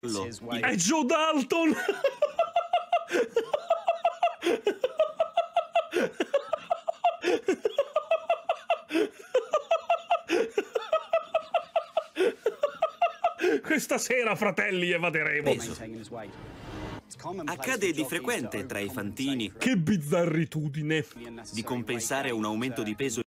È Joe Dalton! Questa sera, fratelli, evaderemo. Accade di frequente tra i fantini. Che bizzarritudine! Di compensare un aumento di peso